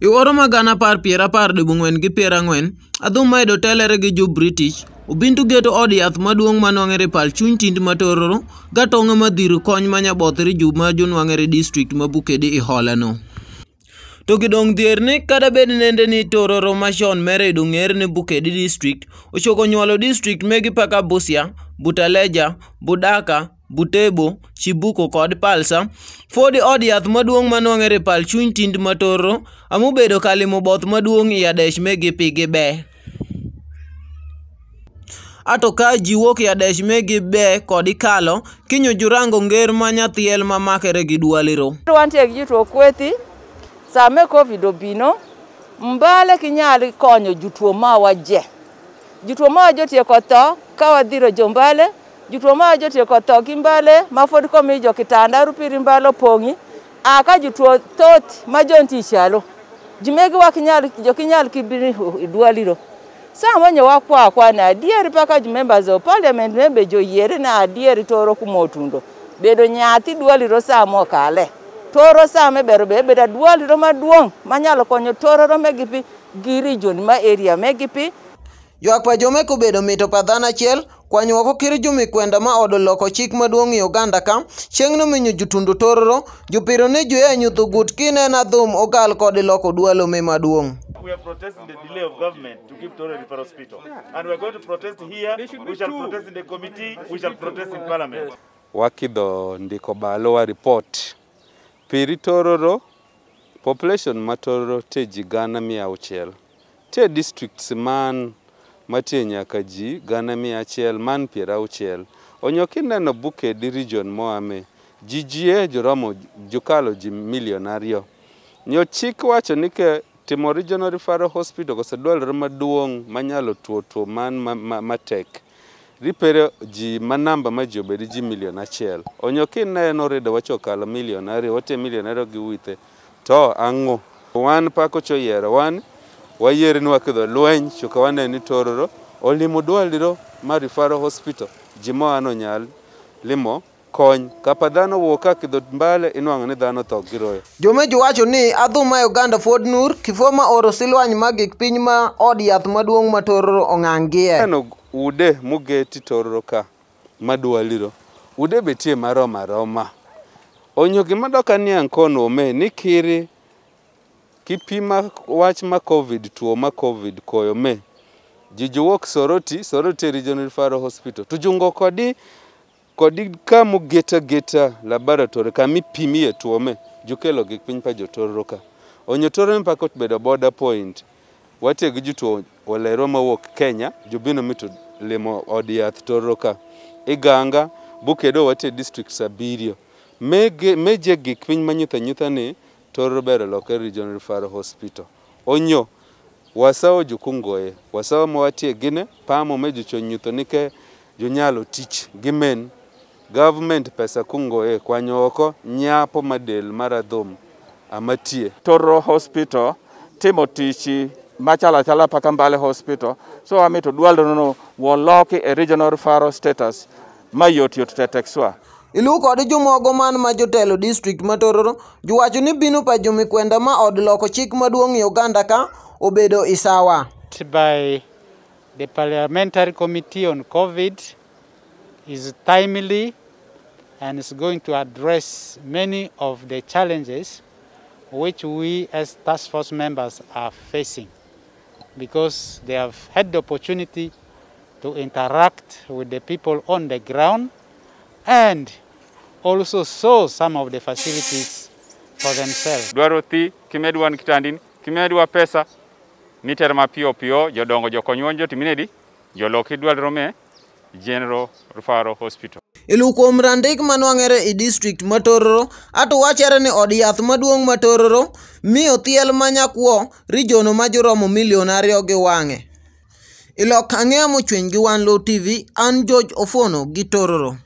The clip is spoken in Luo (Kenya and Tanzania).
Yuoro ma gana apar piero apar debong'wen gi piero ang'wen, Athuma edo telere gi jo British, Obintu geto od yath maduong' manwang'ere Pal chuny tind ma Tororo, Gatonga madhiro kony manyaboth Riju ma jonwang'ere distrikt ma Bukedi ihola no. To gidong' dhier ni kata bed nende ni Tororo ma Shaun Mary edo ng'er ne Bukedi distrikt, ochoko nywolo distrikt megi Paka Busia, Mbutaleja, Budaka, Butembo, Chibuko kod Palsa, Ford od yath maduong' manwang'er e pal chuny tind matoro, amubedo kalimo both maduong' iadesh e megi pigi be. Ato ka jiwuok iadesh e megi be kod ikalo, kinyo jurango nger ma nyathiel ma makere gi dwaliro. Wantie gi jutuo kwethi, same COVID obino, mbale kinyali konyo jutuo ma waje. Jutuo ma waje tieko tho, kawadhiro jo mbale jutuo ma jotio kothogi mbale mafod komi jo kitanda rupiri mbalo pongi a ka jutuo thoth ma jonti chalo jimegi wakinyal jokinyal kibiri idwaliro uh, uh, samonyo wakwa kwa na adier paka ju members of parliament nebe jo yere na adier toro kumotundo bedo nyathi dwaliro samo kale toro same bero be beda dwaliro maduong manyalo konyo toro romegi pi giri joni ma area megi pi Ywak pajomek obedo mito padhan achiel. Kwanyuok okir jumikwenda ma odo loko chik maduong e Uganda ka. Chieng nominyo jutundu tororo. Jupiro ni juye nyutho gut kine na thum okal kodi loko dualo me maduong. We are protesting the delay of government to keep Tore Refer Hospital. And we are going to protest here. We shall true. protest in the committee. We shall protest in parliament. Wakido ndiko balowa report. Piri tororo. Population matoro te jigana miya uchel. Te districts man matie nyaka ji gana mia achiel man piero auchiel. Onyo kineno Bukedi region moame, jijie joromo jokalo ji milion ario. Nyo chik wacho ni ke timo regional referral hospital kose dwarore maduong' manyalo tuo tuo man ma, ma, matek. Ripere ji ma namba ma ji obedi ji milion achiel. Onyo kineno rido wacho okalo milion ario, wate milion ario gi wite, to ang'o? Wan pak ochoyero, wan wayiere ni wakidho lweny chuka waneni tororo olimo dwaliro ma rifaro hospital ji moa nonyal limo kony kapa dhano wuok ka kidho mbale inwang'o ni dhano tho giroyo jomeji wacho ni adhu ma uganda fuod nur kifo ma oro silwany magik piny ma od yath maduong' ma tororo ong'angie no ude mogeti tororo ka madwaliro ude betie maroma roma onyo gimadoka ni ankon ome ni kiri kipima wach ma covid tuo ma covid koyo me jiji wuok soroti soroti e regional referral hospital tujungo kodi kodi kamo geta geta laboratory kami pimie tuo me jukelo gik piny pa jotoro ka onyotoro mpa kot beda border point wate gi jutuo olero ma wuok kenya jubino mitu limo od yath toro ka iganga bukedo wate district sabirio mege meje gik piny manyutha nyutha ni Toro Bero Loke Regional Referral Hospital. Onyo, wasawo jukungoye, wasawo mwatie gine, pamo meju chonyutho nike junyalo tich gimen. Government pesa kungoye kwa nyoko, nyapo madel maradhum amatie. Toro Hospital, timo tichi, machala chala pakambale hospital. So wame to dualdo nono, woloki a e regional referral status. Mayot yot tetekswa. iluw kod jomoko man ma jotelo district ma Tororo jowacho ni bino pajo mikwenda ma od loko chik maduong' e Uganda ka obedo isawa. By the Parliamentary Committee on COVID is timely and is going to address many of the challenges which we as task force members are facing because they have had the opportunity to interact with the people on the ground and also saw some of the facilities for themselves. Dwaro thi kimedwa nkitandin kimedwa pesa nitera mapio pio jodongo jokonywon jotiminedi joloki dwalrome General Rufaro Hospital. Ilu kuom randik manwang'ere i e district matororo ato wachere ni od yath maduong' matororo mio thiel manyakwo rijono majoromo milion ariyo gi wang'e. Ilok ang'eyo mochweny gi wanlo TV an George Ofono gi tororo.